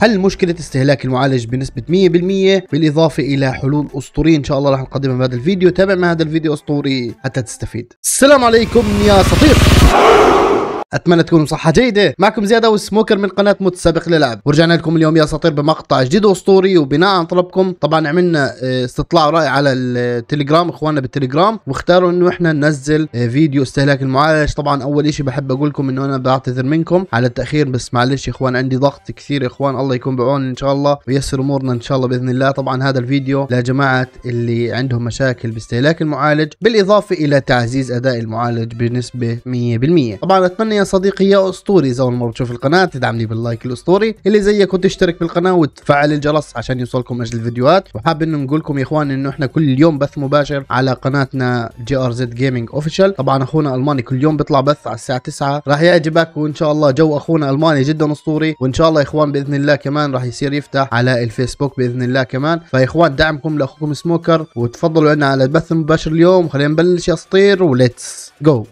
حل مشكله استهلاك المعالج بنسبه 100% بالاضافه الى حلول اسطوريه ان شاء الله راح نقدمها بهذا الفيديو تابع مع هذا الفيديو اسطوري حتى تستفيد السلام عليكم يا صديق اتمنى تكونوا بصحه جيده معكم زياده والسموكر من قناه متسابق للعب ورجعنا لكم اليوم يا اساطير بمقطع جديد واسطوري وبناء عن طلبكم طبعا عملنا آه، استطلاع رائع على التليجرام اخواننا بالتليجرام واختاروا انه احنا ننزل آه، فيديو استهلاك المعالج طبعا اول شيء بحب اقول لكم انه انا بعتذر منكم على التاخير بس معلش يا اخوان عندي ضغط كثير يا اخوان الله يكون بعون ان شاء الله ويسر امورنا ان شاء الله باذن الله طبعا هذا الفيديو لجماعه اللي عندهم مشاكل باستهلاك المعالج بالاضافه الى تعزيز اداء المعالج بنسبه 100% طبعا اتمنى يا صديقي يا اسطوري اذا اول مره تشوف القناه تدعمني باللايك الاسطوري اللي زيك وتشترك بالقناه وتفعل الجرس عشان يوصلكم اجل الفيديوهات وحاب انه نقول لكم يا اخوان انه احنا كل يوم بث مباشر على قناتنا جي ار زد جيمنج اوفيشال طبعا اخونا الماني كل يوم بيطلع بث على الساعه 9 راح يعجبك وان شاء الله جو اخونا الماني جدا اسطوري وان شاء الله يا اخوان باذن الله كمان راح يصير يفتح على الفيسبوك باذن الله كمان فيا اخوان دعمكم لاخوكم سموكر وتفضلوا لنا على البث المباشر اليوم خلينا نبلش يا اسطير وليتس جو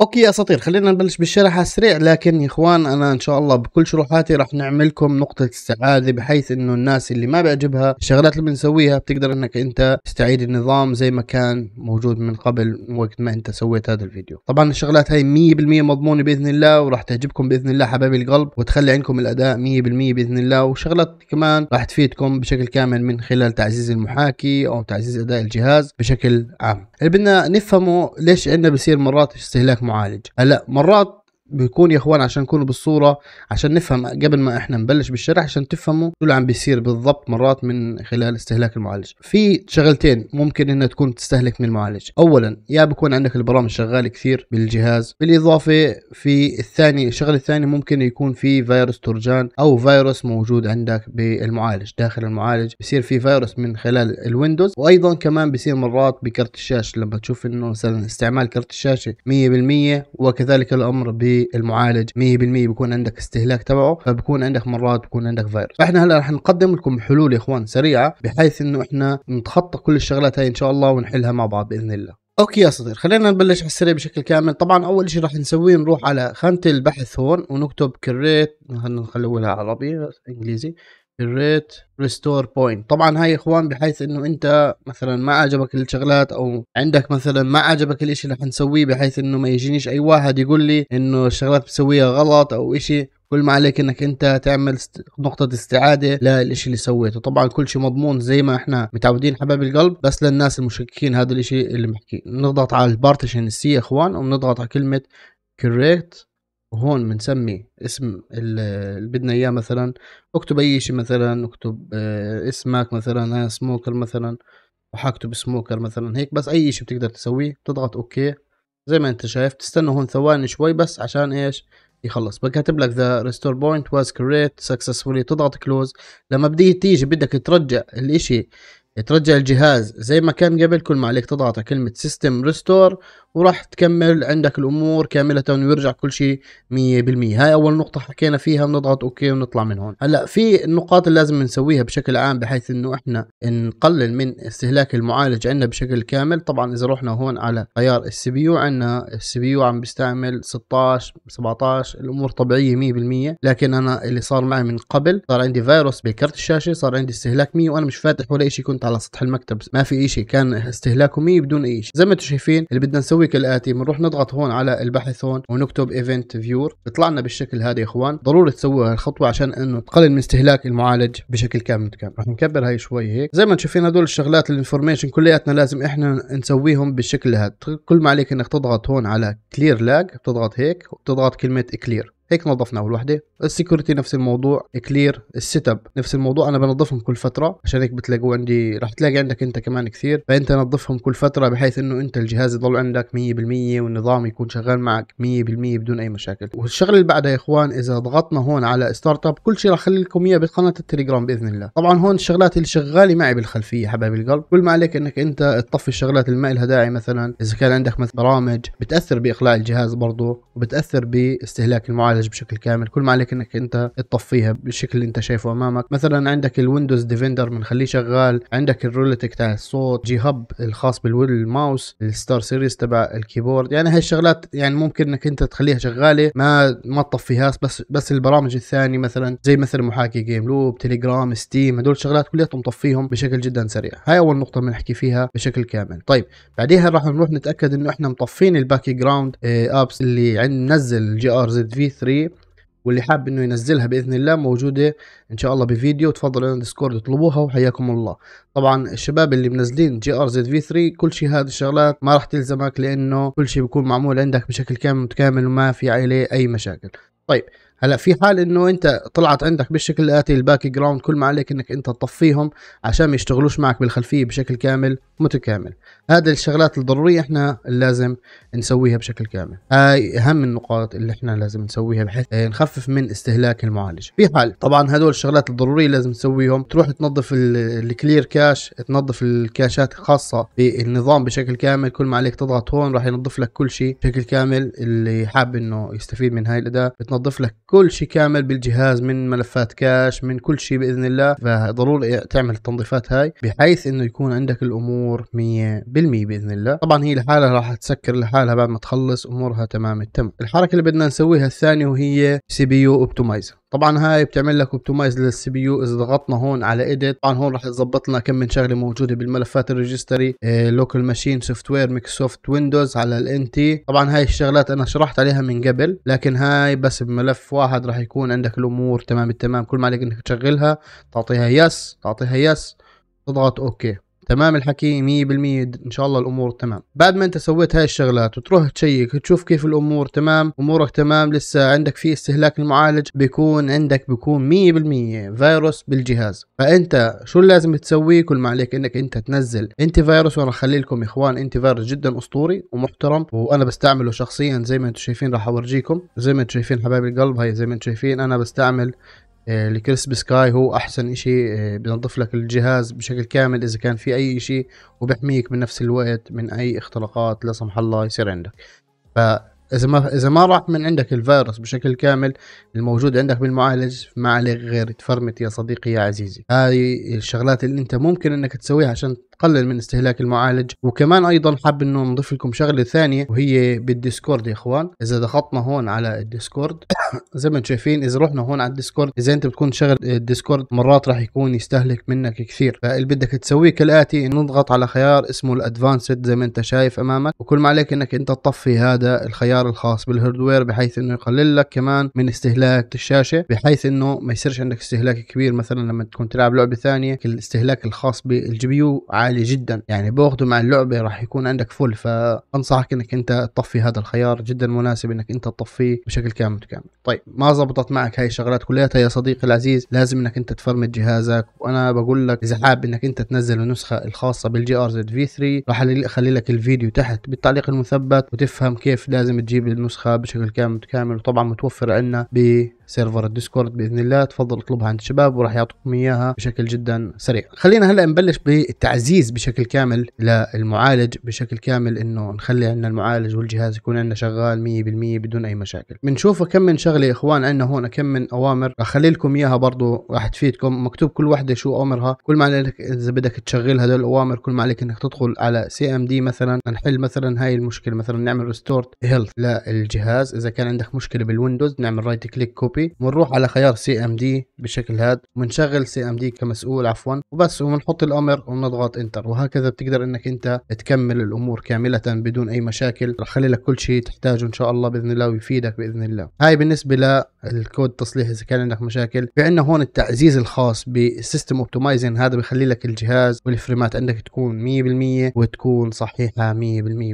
اوكي يا اساطير خلينا نبلش بالشرح على السريع لكن يا اخوان انا ان شاء الله بكل شروحاتي راح نعمل لكم نقطة استعادة بحيث انه الناس اللي ما بيعجبها الشغلات اللي بنسويها بتقدر انك انت تستعيد النظام زي ما كان موجود من قبل وقت ما انت سويت هذا الفيديو طبعا الشغلات هاي 100% مضمونة باذن الله وراح تعجبكم باذن الله حبايب القلب وتخلي عندكم الاداء 100% باذن الله وشغلات كمان راح تفيدكم بشكل كامل من خلال تعزيز المحاكي او تعزيز اداء الجهاز بشكل عام اللي بدنا نفهمه ليش عندنا بصير مرات استهلاك معالج هلا مرات بيكون يا اخوان عشان نكونوا بالصوره عشان نفهم قبل ما احنا نبلش بالشرح عشان تفهموا شو اللي عم بيصير بالضبط مرات من خلال استهلاك المعالج في شغلتين ممكن انها تكون تستهلك من المعالج اولا يا بكون عندك البرامج شغاله كثير بالجهاز بالاضافه في الثاني الشغله الثانيه ممكن يكون في فيروس ترجان او فيروس موجود عندك بالمعالج داخل المعالج بصير في فيروس من خلال الويندوز وايضا كمان بصير مرات بكرت الشاشه لما تشوف انه مثلا استعمال كرت الشاشه 100% وكذلك الامر ب بالمعالج 100% بيكون عندك استهلاك تبعه فبكون عندك مرات بكون عندك فيروس فاحنا هلا رح نقدم لكم حلول يا اخوان سريعه بحيث انه احنا نتخطى كل الشغلات هاي ان شاء الله ونحلها مع بعض باذن الله اوكي يا صديق خلينا نبلش على السريع بشكل كامل طبعا اول شيء راح نسويه نروح على خانه البحث هون ونكتب كريت خلينا نخلوها عربي انجليزي الريت ريستور بوينت طبعا هاي يا اخوان بحيث انه انت مثلا ما عجبك الشغلات او عندك مثلا ما عجبك الاشي اللي حنسويه بحيث انه ما يجينيش اي واحد يقول لي انه الشغلات بسويها غلط او اشي كل ما عليك انك انت تعمل نقطة استعادة للاشي اللي سويته طبعا كل شيء مضمون زي ما احنا متعودين حبايب القلب بس للناس المشككين هذا الاشي اللي محكي نضغط على البارتيشن سي يا اخوان وبنضغط على كلمة كريت وهون بنسمي اسم اللي بدنا اياه مثلا اكتب اي شيء مثلا اكتب آه، اسمك مثلا انا آه، سموكر مثلا وحكتب سموكر مثلا هيك بس اي شيء بتقدر تسويه بتضغط اوكي زي ما انت شايف تستنى هون ثواني شوي بس عشان ايش يخلص بكاتب لك ذا ريستور بوينت واز كريت سكسسفولي تضغط كلوز لما بدي تيجي بدك ترجع الاشي ترجع الجهاز زي ما كان قبل كل ما عليك تضغط على كلمة سيستم ريستور وراح تكمل عندك الامور كامله ويرجع كل شيء 100% هاي اول نقطه حكينا فيها بنضغط اوكي ونطلع من هون هلا في النقاط اللي لازم نسويها بشكل عام بحيث انه احنا نقلل من استهلاك المعالج عندنا بشكل كامل طبعا اذا رحنا هون على خيار السي بي يو عندنا السي بي يو عم بيستعمل 16 17 الامور طبيعيه 100% لكن انا اللي صار معي من قبل صار عندي فيروس بكرت الشاشه صار عندي استهلاك 100 وانا مش فاتح ولا شيء كنت على سطح المكتب ما في شيء كان استهلاكه 100 بدون اي شيء زي ما انتم شايفين اللي بدنا نسويه نسوي كالاتي بنروح نضغط هون على البحث هون ونكتب ايفنت فيور بيطلع لنا بالشكل هذا يا اخوان ضروري تسوي هالخطوه عشان انه تقلل من استهلاك المعالج بشكل كامل كامل رح نكبر هاي شوي هيك زي ما شايفين هدول الشغلات الانفورميشن كلياتنا لازم احنا نسويهم بالشكل هذا كل ما عليك انك تضغط هون على كلير لاج بتضغط هيك وبتضغط كلمه كلير هيك نظفنا اول وحده السكيورتي نفس الموضوع كلير السيت اب نفس الموضوع انا بنظفهم كل فتره عشان هيك بتلاقوا عندي رح تلاقي عندك انت كمان كثير فانت نظفهم كل فتره بحيث انه انت الجهاز يضل عندك 100% والنظام يكون شغال معك 100% بدون اي مشاكل والشغله اللي بعدها يا اخوان اذا ضغطنا هون على ستارت اب كل شيء رح اخلي لكم اياه بقناه التليجرام باذن الله طبعا هون الشغلات اللي شغاله معي بالخلفيه حبايب القلب كل ما عليك انك انت تطفي الشغلات اللي ما لها داعي مثلا اذا كان عندك مثلا برامج بتاثر باقلاع الجهاز برضه وبتاثر باستهلاك المعالج تعالج بشكل كامل كل ما عليك انك انت تطفيها بالشكل اللي انت شايفه امامك مثلا عندك الويندوز ديفندر بنخليه شغال عندك الرولتك تاع الصوت جي هاب الخاص بالماوس الستار سيريز تبع الكيبورد يعني هاي الشغلات يعني ممكن انك انت تخليها شغاله ما ما تطفيهاش بس بس البرامج الثانيه مثلا زي مثلا محاكي جيم لوب تليجرام ستيم هدول الشغلات كلياتهم مطفيهم بشكل جدا سريع هاي اول نقطه بنحكي فيها بشكل كامل طيب بعديها راح نروح نتاكد انه احنا مطفين الباك جراوند ابس اللي عند منزل جي ار زد في 3 واللي حاب انه ينزلها باذن الله موجوده ان شاء الله بفيديو تفضلوا على الديسكورد اطلبوها وحياكم الله طبعا الشباب اللي منزلين جي ار زد في 3 كل شيء هذه الشغلات ما راح تلزمك لانه كل شيء بيكون معمول عندك بشكل كامل متكامل وما في عليه اي مشاكل طيب هلا في حال انه انت طلعت عندك بالشكل الاتي الباك جراوند كل ما عليك انك انت تطفيهم عشان ما يشتغلوش معك بالخلفيه بشكل كامل متكامل هذا الشغلات الضروريه احنا لازم نسويها بشكل كامل هاي اهم النقاط اللي احنا لازم نسويها بحيث نخفف من استهلاك المعالج في حال طبعا هدول الشغلات الضروريه لازم تسويهم تروح تنظف الكلير كاش تنظف الكاشات الخاصه بالنظام بشكل كامل كل ما عليك تضغط هون راح ينظف لك كل شيء بشكل كامل اللي حاب انه يستفيد من هاي الاداه بتنظف لك كل شيء كامل بالجهاز من ملفات كاش من كل شيء باذن الله فضروري تعمل التنظيفات هاي بحيث انه يكون عندك الامور 100% باذن الله طبعا هي لحالها راح تسكر لحالها بعد ما تخلص امورها تمام التمام الحركه اللي بدنا نسويها الثانيه وهي سي بي يو اوبتمايزر طبعا هاي بتعمل لك اوبتمايز للسي بي يو اذا ضغطنا هون على اديت طبعا هون راح تظبط لنا كم من شغله موجوده بالملفات الريجستري لوكال ماشين سوفت وير مايكروسوفت ويندوز على الان تي طبعا هاي الشغلات انا شرحت عليها من قبل لكن هاي بس بملف واحد راح يكون عندك الامور تمام التمام كل ما عليك انك تشغلها تعطيها يس تعطيها يس تضغط اوكي تمام الحكي 100% ان شاء الله الامور تمام بعد ما انت سويت هاي الشغلات وتروح تشيك تشوف كيف الامور تمام امورك تمام لسه عندك في استهلاك المعالج بيكون عندك بيكون 100% فيروس بالجهاز فانت شو لازم تسوي كل ما عليك انك انت تنزل انتي فيروس وانا اخلي لكم اخوان انتي فيروس جدا اسطوري ومحترم وانا بستعمله شخصيا زي ما انتم شايفين راح اورجيكم زي ما انتم شايفين حبايب القلب هاي زي ما انتم شايفين انا بستعمل الكريسب آه، سكاي هو احسن اشي آه، بينظف لك الجهاز بشكل كامل اذا كان في اي اشي وبحميك بنفس الوقت من اي اختراقات لا سمح الله يصير عندك فاذا ما اذا ما راح من عندك الفيروس بشكل كامل الموجود عندك بالمعالج ما عليك غير تفرمت يا صديقي يا عزيزي هاي الشغلات اللي انت ممكن انك تسويها عشان تقلل من استهلاك المعالج وكمان ايضا حاب انه نضيف لكم شغله ثانيه وهي بالديسكورد يا اخوان اذا ضغطنا هون على الديسكورد زي ما انتم شايفين اذا رحنا هون على الديسكورد اذا انت بتكون شغل الديسكورد مرات راح يكون يستهلك منك كثير فاللي بدك تسويه كالاتي نضغط على خيار اسمه الادفانسد زي ما انت شايف امامك وكل ما عليك انك انت تطفي هذا الخيار الخاص بالهاردوير بحيث انه يقلل لك كمان من استهلاك الشاشه بحيث انه ما يصيرش عندك استهلاك كبير مثلا لما تكون تلعب لعبه ثانيه الاستهلاك الخاص بالجي بي يو عالي جدا يعني باخده مع اللعبه راح يكون عندك فل فانصحك انك انت تطفي هذا الخيار جدا مناسب انك انت تطفيه بشكل كامل كامل طيب ما زبطت معك هاي الشغلات كلياتها يا صديقي العزيز لازم انك انت تفرمت جهازك وانا بقول لك اذا حاب انك انت تنزل النسخه الخاصه بالجي ار زد في 3 راح اخلي لك الفيديو تحت بالتعليق المثبت وتفهم كيف لازم تجيب النسخه بشكل كامل كامل وطبعا متوفر عندنا ب سيرفر الديسكورد باذن الله تفضل اطلبها عند الشباب وراح يعطوكم اياها بشكل جدا سريع خلينا هلا نبلش بالتعزيز بشكل كامل للمعالج بشكل كامل انه نخلي عندنا المعالج والجهاز يكون عندنا شغال 100% بدون اي مشاكل بنشوف كم من شغله يا اخوان عندنا هون كم من اوامر اخلي لكم اياها برضه راح تفيدكم مكتوب كل وحده شو امرها كل ما عليك اذا بدك تشغل هدول الاوامر كل ما عليك انك تدخل على سي ام دي مثلا نحل مثلا هاي المشكله مثلا نعمل ريستورت هيلث للجهاز اذا كان عندك مشكله بالويندوز نعمل رايت كليك بي بنروح على خيار سي ام دي بالشكل هذا وبنشغل سي ام دي كمسؤول عفوا وبس وبنحط الامر وبنضغط انتر وهكذا بتقدر انك انت تكمل الامور كامله بدون اي مشاكل رح خلي لك كل شيء تحتاجه ان شاء الله باذن الله ويفيدك باذن الله هاي بالنسبه للكود تصليح اذا كان عندك مشاكل في عندنا هون التعزيز الخاص بالسيستم اوبتمايزنج هذا بخلي لك الجهاز والفريمات عندك تكون 100% وتكون صحيحه 100%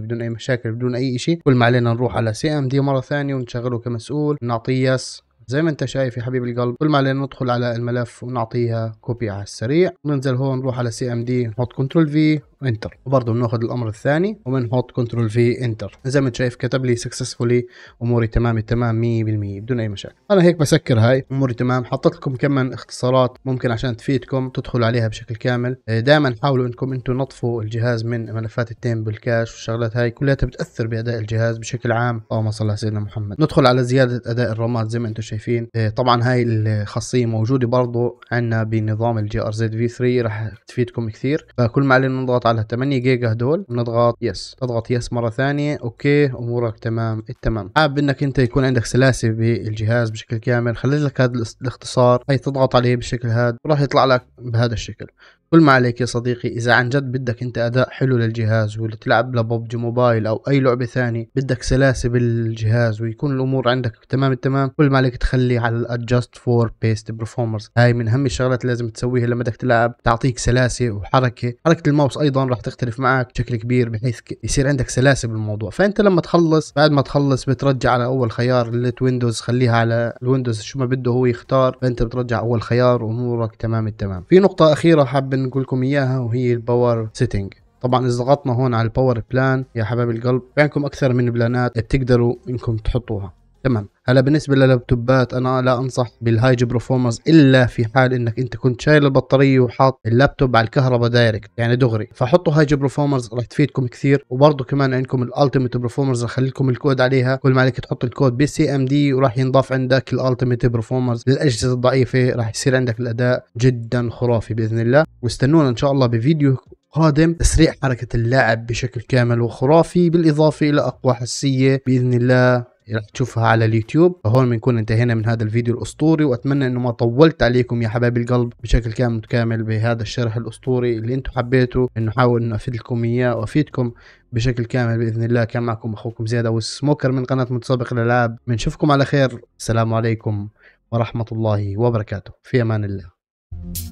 بدون اي مشاكل بدون اي شيء كل ما علينا نروح على سي ام دي مره ثانيه ونشغله كمسؤول نعطيه يس زي ما انت شايف يا حبيب القلب كل ما علينا ندخل على الملف ونعطيها كوبي على السريع ننزل هون نروح على سي ام دي نحط كنترول في وانتر وبرضه بناخذ الامر الثاني وبنحط كنترول في انتر زي ما انت شايف كتب لي سكسسفولي اموري تمام تمام 100% بدون اي مشاكل انا هيك بسكر هاي اموري تمام حطيت لكم كمان اختصارات ممكن عشان تفيدكم تدخلوا عليها بشكل كامل آه، دائما حاولوا انكم انتم نطفوا الجهاز من ملفات التيم بالكاش والشغلات هاي كلها بتاثر باداء الجهاز بشكل عام اللهم صل على سيدنا محمد ندخل على زياده اداء الرامات زي ما انتم شايفين آه، طبعا هاي الخاصيه موجوده برضه عندنا بنظام الجي ار زد في 3 راح تفيدكم كثير فكل آه، ما علينا نضغط لها 8 جيجا هدول بنضغط يس تضغط يس مره ثانيه اوكي امورك تمام التمام حابب انك انت يكون عندك سلاسه بالجهاز بشكل كامل خلي لك هذا الاختصار هي تضغط عليه بالشكل هذا وراح يطلع لك بهذا الشكل كل ما عليك يا صديقي إذا عن جد بدك أنت أداء حلو للجهاز وتلعب لببجي موبايل أو أي لعبة ثانية بدك سلاسة بالجهاز ويكون الأمور عندك تمام التمام كل ما عليك تخلي على الأدجست فور بيست برفورمرز هاي من أهم الشغلات اللي لازم تسويها لما بدك تلعب تعطيك سلاسة وحركة حركة الماوس أيضا راح تختلف معك بشكل كبير بحيث يصير عندك سلاسة بالموضوع فأنت لما تخلص بعد ما تخلص بترجع على أول خيار لت ويندوز خليها على الويندوز شو ما بده هو يختار فأنت بترجع أول خيار وأمورك تمام التمام في نقطة أخيرة حاب نقول لكم اياها وهي الباور سيتنج طبعا اذا ضغطنا هون على الباور بلان يا حبايب القلب عندكم اكثر من بلانات بتقدروا انكم تحطوها تمام هلا بالنسبه للابتوبات انا لا انصح بالهاي برفورمرز الا في حال انك انت كنت شايل البطاريه وحاط اللابتوب على الكهرباء دايركت يعني دغري فحطوا هاي برفورمرز راح تفيدكم كثير وبرضه كمان عندكم الالتيميت برفورمرز راح لكم الكود عليها كل ما عليك تحط الكود بي سي ام دي وراح ينضاف عندك الالتيميت برفورمرز للاجهزه الضعيفه راح يصير عندك الاداء جدا خرافي باذن الله واستنونا ان شاء الله بفيديو قادم تسريع حركة اللاعب بشكل كامل وخرافي بالإضافة إلى أقوى حسية بإذن الله راح تشوفها على اليوتيوب هون بنكون انتهينا من هذا الفيديو الاسطوري واتمنى انه ما طولت عليكم يا حبايب القلب بشكل كامل متكامل بهذا الشرح الاسطوري اللي انتم حبيتوا انه حاول انه افيد لكم اياه وافيدكم بشكل كامل باذن الله كان معكم اخوكم زياد او السموكر من قناه متسابق الالعاب بنشوفكم على خير السلام عليكم ورحمه الله وبركاته في امان الله